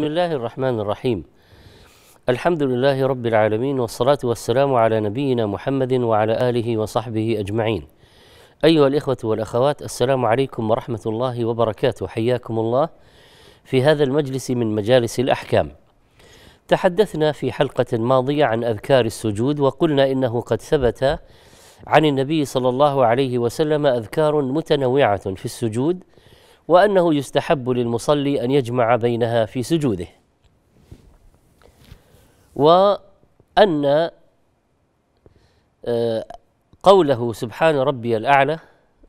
بسم الله الرحمن الرحيم الحمد لله رب العالمين والصلاة والسلام على نبينا محمد وعلى آله وصحبه أجمعين أيها الإخوة والأخوات السلام عليكم ورحمة الله وبركاته حياكم الله في هذا المجلس من مجالس الأحكام تحدثنا في حلقة ماضية عن أذكار السجود وقلنا إنه قد ثبت عن النبي صلى الله عليه وسلم أذكار متنوعة في السجود وأنه يستحب للمصلي أن يجمع بينها في سجوده وأن آه، قوله سبحان ربي الأعلى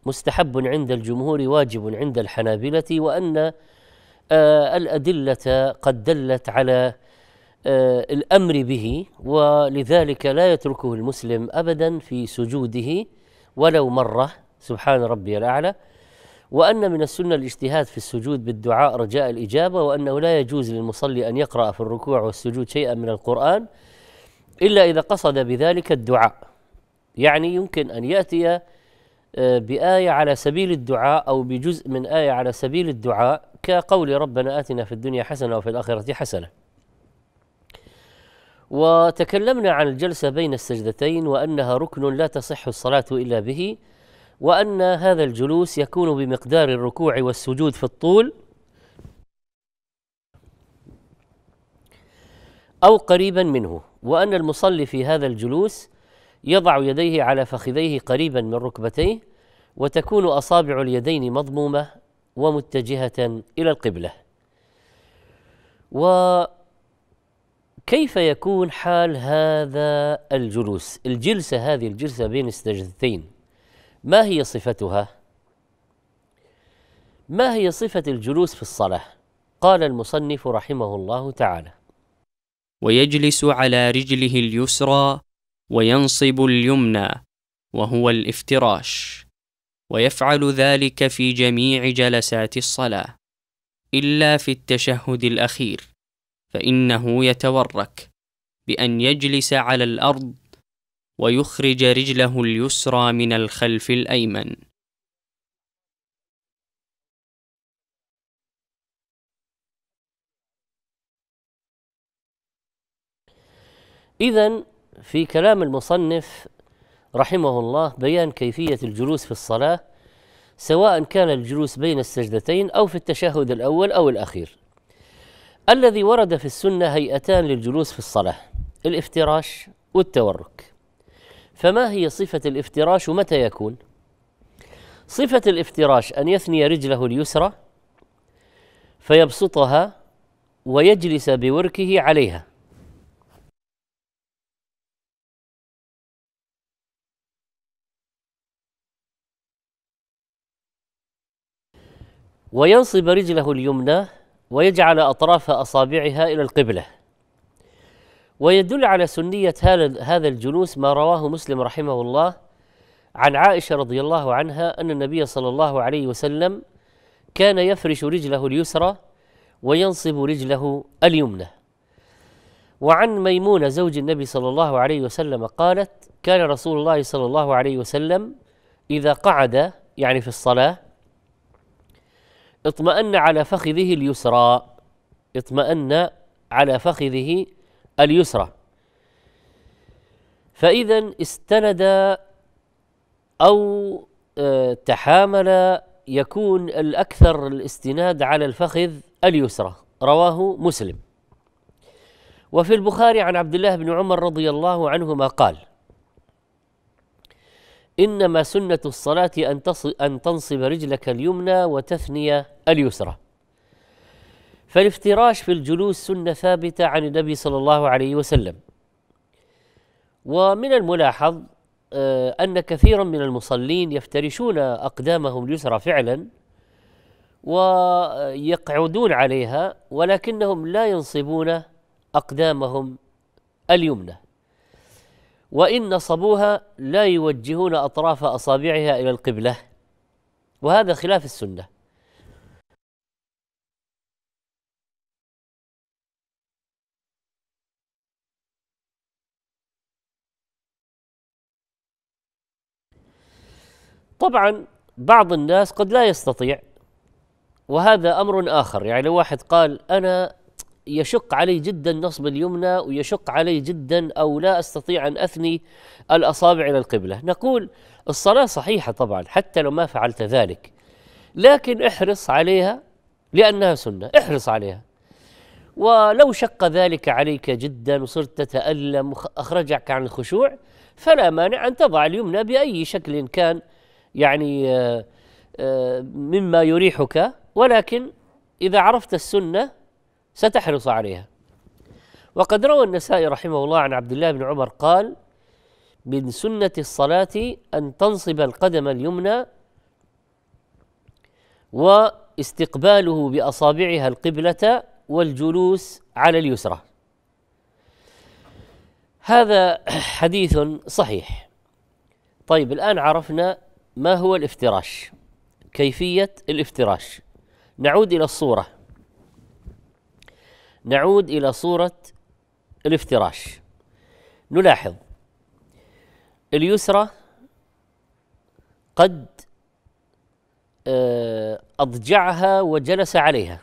مستحب عند الجمهور واجب عند الحنابلة وأن آه، الأدلة قد دلت على آه، الامر به ولذلك لا يتركه المسلم ابدا في سجوده ولو مره سبحان ربي الاعلى وأن من السنة الاجتهاد في السجود بالدعاء رجاء الإجابة وأنه لا يجوز للمصلي أن يقرأ في الركوع والسجود شيئا من القرآن إلا إذا قصد بذلك الدعاء يعني يمكن أن يأتي آه، بآية على سبيل الدعاء أو بجزء من آية على سبيل الدعاء كقول ربنا آتنا في الدنيا حسنة وفي الآخرة حسنة وتكلمنا عن الجلسة بين السجدتين وأنها ركن لا تصح الصلاة إلا به وأن هذا الجلوس يكون بمقدار الركوع والسجود في الطول أو قريبا منه وأن المصلي في هذا الجلوس يضع يديه على فخذيه قريبا من ركبتيه وتكون أصابع اليدين مضمومة ومتجهة إلى القبلة وكيف يكون حال هذا الجلوس الجلسة هذه الجلسة بين السجدتين ما هي صفتها ما هي صفه الجلوس في الصلاه قال المصنف رحمه الله تعالى ويجلس على رجله اليسرى وينصب اليمنى وهو الافتراش ويفعل ذلك في جميع جلسات الصلاه الا في التشهد الاخير فانه يتورك بان يجلس على الارض ويخرج رجله اليسرى من الخلف الايمن اذا في كلام المصنف رحمه الله بيان كيفيه الجلوس في الصلاه سواء كان الجلوس بين السجدتين او في التشهد الاول او الاخير الذي ورد في السنه هيئتان للجلوس في الصلاه الافتراش والتورك فما هي صفة الافتراش ومتى يكون؟ صفة الافتراش أن يثني رجله اليسرى فيبسطها ويجلس بوركه عليها وينصب رجله اليمنى ويجعل أطراف أصابعها إلى القبلة ويدل على سنية هذا الجلوس ما رواه مسلم رحمه الله عن عائشة رضي الله عنها أن النبي صلى الله عليه وسلم كان يفرش رجله اليسرى وينصب رجله اليمنى وعن ميمونة زوج النبي صلى الله عليه وسلم قالت كان رسول الله صلى الله عليه وسلم إذا قعد يعني في الصلاة اطمأن على فخذه اليسرى اطمأن على فخذه اليسرى فإذا استند أو آه، تحامل يكون الأكثر الاستناد على الفخذ اليسرى رواه مسلم وفي البخاري عن عبد الله بن عمر رضي الله عنهما قال إنما سنة الصلاة أن, أن تنصب رجلك اليمنى وتثني اليسرى فالافتراش في الجلوس سنة ثابتة عن النبي صلى الله عليه وسلم ومن الملاحظ آه، أن كثيرا من المصلين يفترشون أقدامهم اليسرى فعلا ويقعدون عليها ولكنهم لا ينصبون أقدامهم اليمنى وإن نصبوها لا يوجهون أطراف أصابعها إلى القبلة وهذا خلاف السنة طبعا بعض الناس قد لا يستطيع وهذا امر اخر يعني لو واحد قال انا يشق علي جدا نصب اليمنى ويشق علي جدا او لا استطيع ان اثني الاصابع الى القبله نقول الصلاه صحيحه طبعا حتى لو ما فعلت ذلك لكن احرص عليها لانها سنه احرص عليها ولو شق ذلك عليك جدا وصرت تتالم واخرجك عن الخشوع فلا مانع ان تضع اليمنى باي شكل كان يعني آه، آه، مما يريحك ولكن إذا عرفت السنة ستحرص عليها وقد روى النسائي رحمه الله عن عبد الله بن عمر قال من سنة الصلاة أن تنصب القدم اليمنى واستقباله بأصابعها القبلة والجلوس على اليسرى هذا حديث صحيح طيب الآن عرفنا ما هو الافتراش كيفية الافتراش نعود إلى الصورة نعود إلى صورة الافتراش نلاحظ اليسرى قد آه، أضجعها وجلس عليها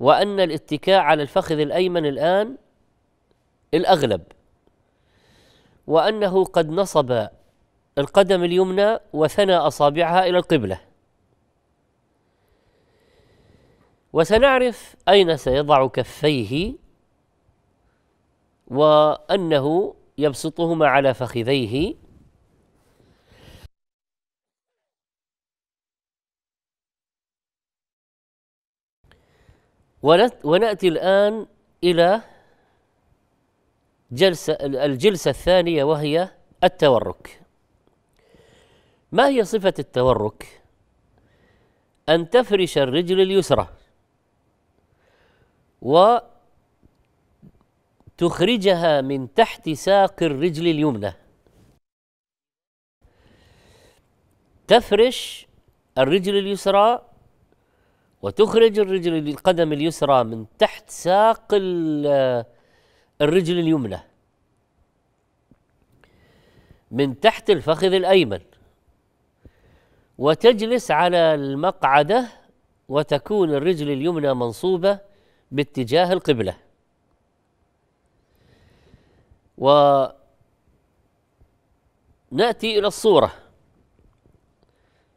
وأن الاتكاء على الفخذ الأيمن الآن الأغلب وأنه قد نصب القدم اليمنى وثنى أصابعها إلى القبلة وسنعرف أين سيضع كفيه وأنه يبسطهما على فخذيه ونأتي الآن إلى جلسة الجلسة الثانية وهي التورك ما هي صفة التورك؟ أن تفرش الرجل اليسرى وتخرجها من تحت ساق الرجل اليمنى تفرش الرجل اليسرى وتخرج الرجل القدم اليسرى من تحت ساق الرجل اليمنى من تحت الفخذ الأيمن وتجلس على المقعدة وتكون الرجل اليمنى منصوبة باتجاه القبلة ونأتي إلى الصورة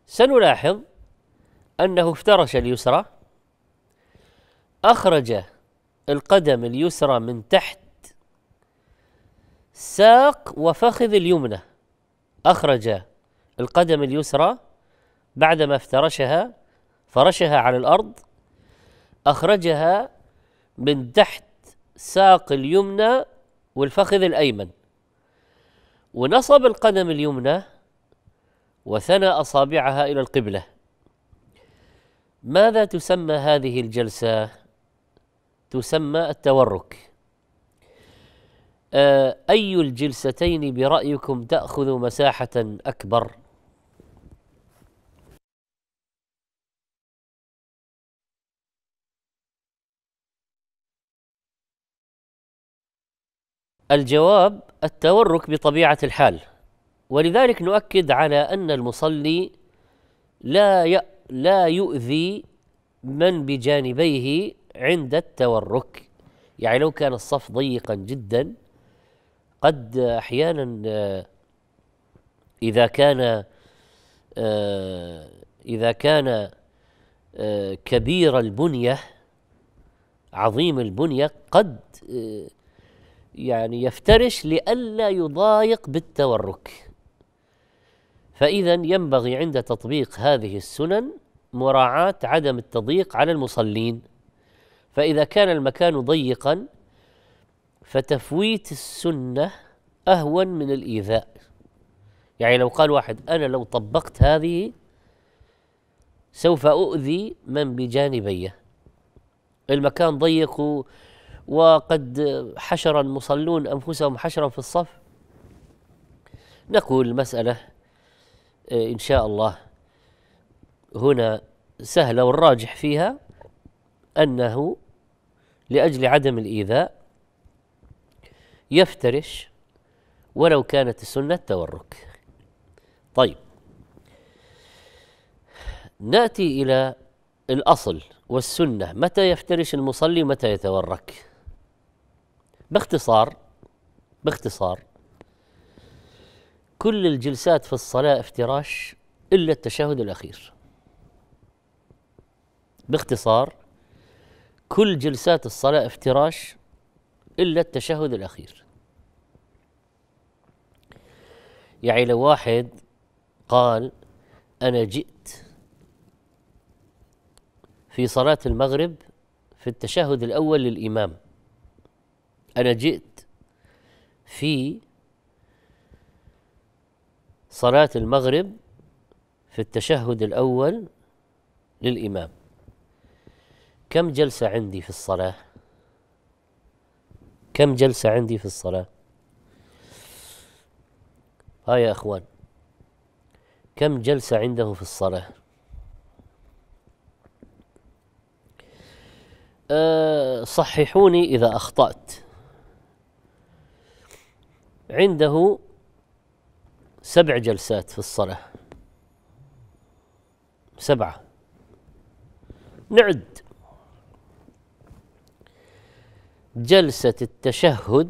سنلاحظ أنه افترش اليسرى أخرج القدم اليسرى من تحت ساق وفخذ اليمنى أخرج القدم اليسرى بعدما افترشها فرشها على الارض اخرجها من تحت ساق اليمنى والفخذ الايمن ونصب القدم اليمنى وثنى اصابعها الى القبله ماذا تسمى هذه الجلسه تسمى التورك آه، اي الجلستين برايكم تاخذ مساحه اكبر الجواب التورك بطبيعه الحال ولذلك نؤكد على ان المصلي لا لا يؤذي من بجانبيه عند التورك يعني لو كان الصف ضيقا جدا قد احيانا اذا كان اذا كان كبير البنيه عظيم البنيه قد يعني يفترش لئلا يضايق بالتورك فإذا ينبغي عند تطبيق هذه السنن مراعاة عدم التضييق على المصلين فإذا كان المكان ضيقا فتفويت السنة أهون من الإيذاء يعني لو قال واحد أنا لو طبقت هذه سوف أؤذي من بجانبي المكان ضيق وقد حشر المصلون أنفسهم حشرا في الصف نقول المسألة آه، إن شاء الله هنا سهلة والراجح فيها أنه لأجل عدم الإيذاء يفترش ولو كانت السنة التورك طيب نأتي إلى الأصل والسنة متى يفترش المصلي متى يتورك باختصار باختصار كل الجلسات في الصلاة افتراش إلا التشهد الأخير باختصار كل جلسات الصلاة افتراش إلا التشهد الأخير يعني لو واحد قال أنا جئت في صلاة المغرب في التشهد الأول للإمام أنا جئت في صلاة المغرب في التشهد الأول للإمام كم جلسة عندي في الصلاة؟ كم جلسة عندي في الصلاة؟ ها يا أخوان كم جلسة عنده في الصلاة؟ أه صححوني إذا أخطأت عنده سبع جلسات في الصلاة سبعة نعد جلسة التشهد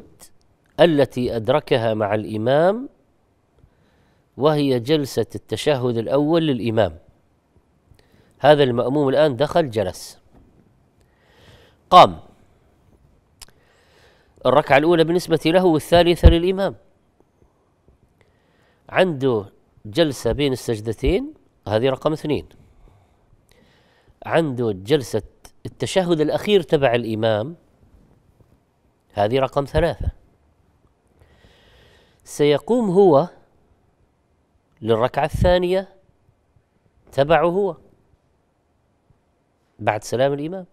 التي أدركها مع الإمام وهي جلسة التشهد الأول للإمام هذا المأموم الآن دخل جلس قام الركعة الأولى بالنسبة له والثالثة للإمام عنده جلسة بين السجدتين هذه رقم اثنين عنده جلسة التشهد الأخير تبع الإمام هذه رقم ثلاثة سيقوم هو للركعة الثانية تبعه هو بعد سلام الإمام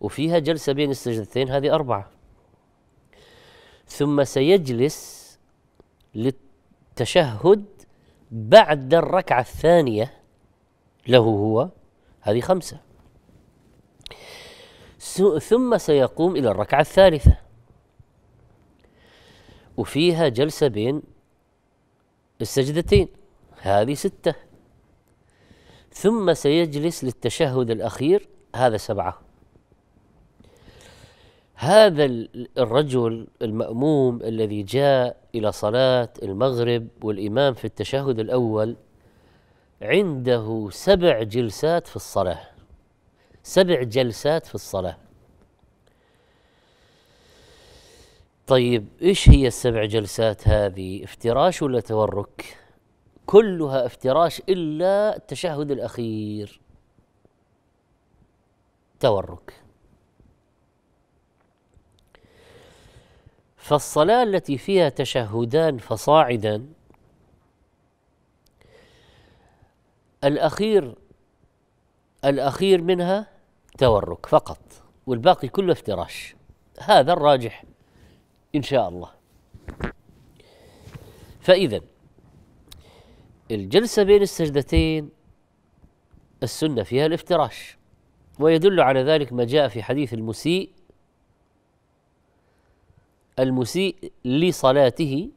وفيها جلسة بين السجدتين هذه أربعة ثم سيجلس للتشهد بعد الركعة الثانية له هو هذه خمسة ثم سيقوم إلى الركعة الثالثة وفيها جلسة بين السجدتين هذه ستة ثم سيجلس للتشهد الأخير هذا سبعة هذا الرجل المأموم الذي جاء إلى صلاة المغرب والإمام في التشهد الأول عنده سبع جلسات في الصلاة سبع جلسات في الصلاة طيب ايش هي السبع جلسات هذه افتراش ولا تورك كلها افتراش الا التشهد الاخير تورك فالصلاة التي فيها تشهدان فصاعدا الأخير الأخير منها تورك فقط والباقي كله افتراش هذا الراجح إن شاء الله فإذا الجلسة بين السجدتين السنة فيها الافتراش ويدل على ذلك ما جاء في حديث المسيء المسيء لصلاته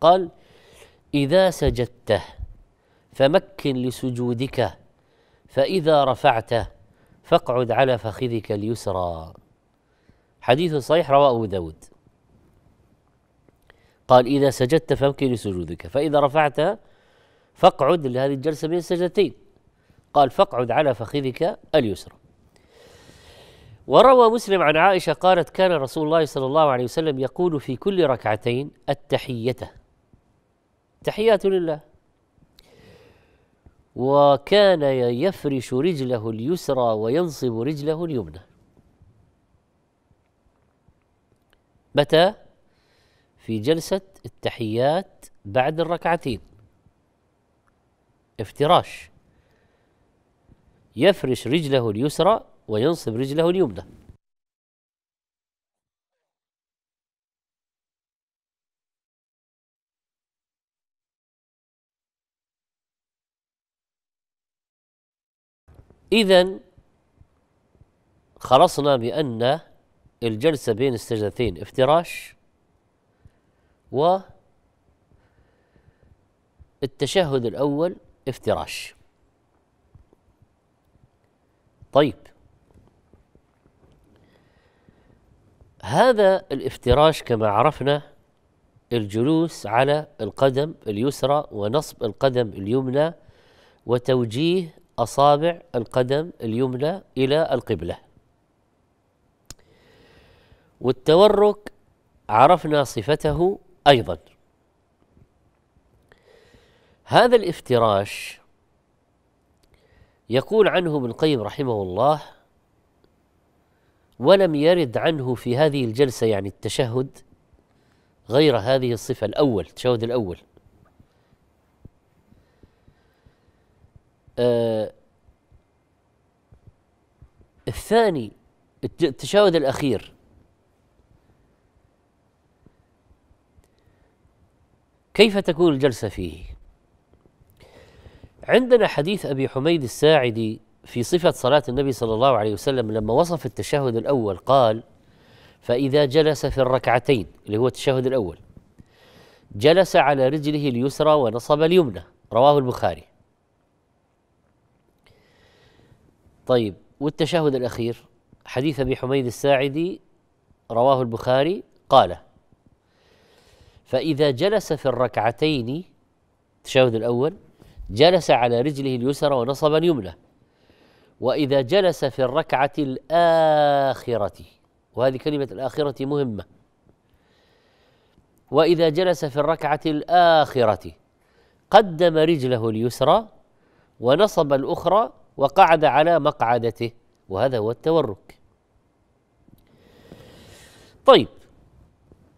قال إذا سجدته فمكن لسجودك فإذا رفعته فاقعد على فخذك اليسرى حديث صحيح رواه أبو داود قال إذا سجدت فامكن لسجودك فإذا رفعت فاقعد لهذه الجلسة بين السجدتين قال فاقعد على فخذك اليسرى وروى مسلم عن عائشة قالت كان رسول الله صلى الله عليه وسلم يقول في كل ركعتين التحية تحيات لله وكان يفرش رجله اليسرى وينصب رجله اليمنى متى في جلسة التحيات بعد الركعتين افتراش يفرش رجله اليسرى وينصب رجله اليمنى إذا خلصنا بأن الجلسة بين السجدتين افتراش و التشهد الأول افتراش طيب هذا الافتراش كما عرفنا الجلوس على القدم اليسرى ونصب القدم اليمنى وتوجيه اصابع القدم اليمنى الى القبله والتورك عرفنا صفته ايضا هذا الافتراش يقول عنه ابن القيم رحمه الله ولم يرد عنه في هذه الجلسة يعني التشهد غير هذه الصفة الأول التشهد الأول آه الثاني التشهد الأخير كيف تكون الجلسة فيه؟ عندنا حديث أبي حميد الساعدي في صفة صلاة النبي صلى الله عليه وسلم لما وصف التشهد الأول قال فإذا جلس في الركعتين اللي هو التشهد الأول جلس على رجله اليسرى ونصب اليمنى رواه البخاري طيب والتشهد الأخير حديث أبي حميد الساعدي رواه البخاري قال فإذا جلس في الركعتين التشهد الأول جلس على رجله اليسرى ونصب اليمنى وإذا جلس في الركعة الآخرة وهذه كلمة الآخرة مهمة وإذا جلس في الركعة الآخرة قدم رجله اليسرى ونصب الأخرى وقعد على مقعدته وهذا هو التورك طيب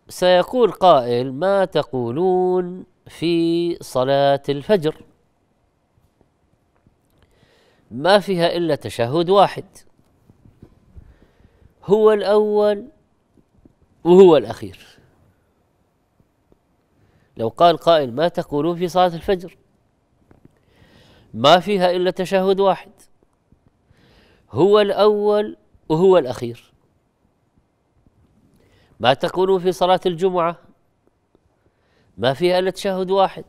سيقول قائل ما تقولون في صلاة الفجر ما فيها إلا تشهد واحد هو الأول وهو الأخير لو قال قائل ما تقولون في صلاة الفجر ما فيها إلا تشهد واحد هو الأول وهو الأخير ما تقولون في صلاة الجمعة ما فيها إلا تشهد واحد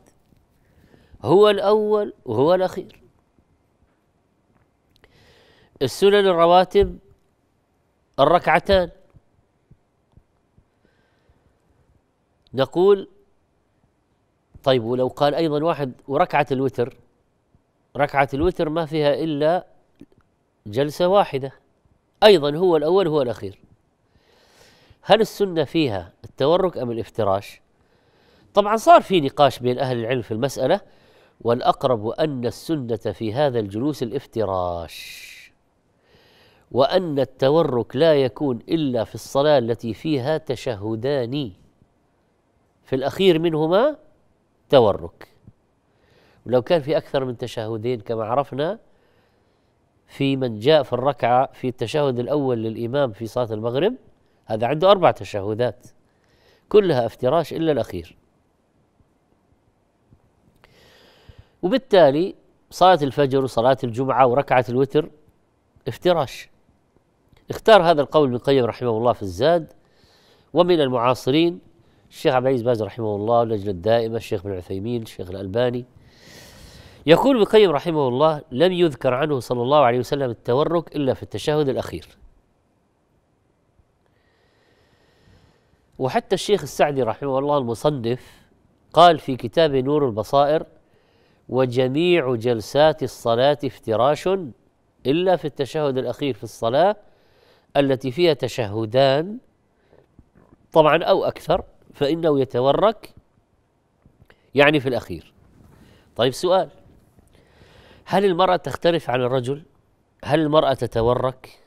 هو الأول وهو الأخير السنن الرواتب الركعتان نقول طيب ولو قال ايضا واحد وركعه الوتر ركعه الوتر ما فيها الا جلسه واحده ايضا هو الاول هو الاخير هل السنه فيها التورك ام الافتراش طبعا صار في نقاش بين اهل العلم في المساله والاقرب ان السنه في هذا الجلوس الافتراش وأن التورك لا يكون إلا في الصلاة التي فيها تشهدان في الأخير منهما تورك ولو كان في أكثر من تشهدين كما عرفنا في من جاء في الركعة في التشهد الأول للإمام في صلاة المغرب هذا عنده أربع تشهدات كلها افتراش إلا الأخير وبالتالي صلاة الفجر وصلاة الجمعة وركعة الوتر افتراش اختار هذا القول ابن القيم رحمه الله في الزاد ومن المعاصرين الشيخ عبد العزيز باز رحمه الله اللجنة الدائمة الشيخ ابن عثيمين الشيخ الألباني يقول ابن القيم رحمه الله لم يذكر عنه صلى الله عليه وسلم التورك إلا في التشهد الأخير وحتى الشيخ السعدي رحمه الله المصنف قال في كتاب نور البصائر وجميع جلسات الصلاة افتراش إلا في التشهد الأخير في الصلاة التي فيها تشهدان طبعا أو أكثر فإنه يتورك يعني في الأخير طيب سؤال هل المرأة تختلف عن الرجل؟ هل المرأة تتورك؟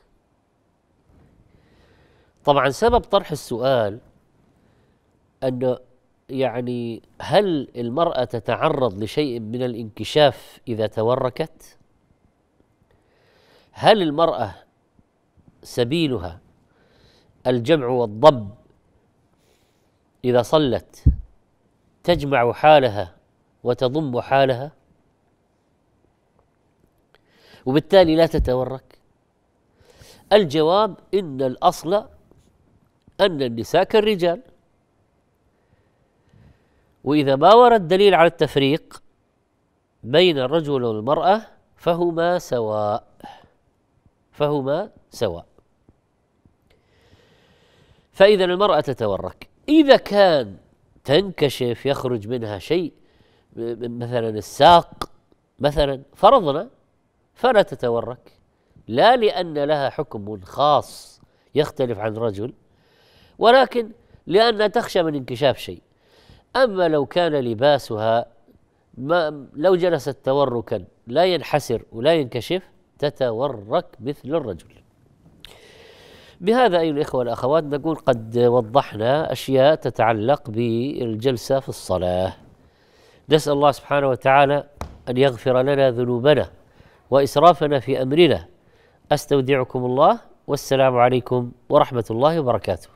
طبعا سبب طرح السؤال أن يعني هل المرأة تتعرض لشيء من الانكشاف إذا توركت؟ هل المرأة سبيلها الجمع والضب إذا صلت تجمع حالها وتضم حالها وبالتالي لا تتورك الجواب إن الأصل أن النساء كالرجال وإذا ما ورد دليل على التفريق بين الرجل والمرأة فهما سواء فهما سواء فإذا المرأة تتورك إذا كان تنكشف يخرج منها شيء مثلا الساق مثلا فرضنا فلا تتورك لا لأن لها حكم خاص يختلف عن رجل ولكن لأن تخشى من انكشاف شيء أما لو كان لباسها ما لو جلست توركا لا ينحسر ولا ينكشف تتورك مثل الرجل بهذا أيها الإخوة والأخوات نقول قد وضحنا أشياء تتعلق بالجلسة في الصلاة نسأل الله سبحانه وتعالى أن يغفر لنا ذنوبنا وإسرافنا في أمرنا أستودعكم الله والسلام عليكم ورحمة الله وبركاته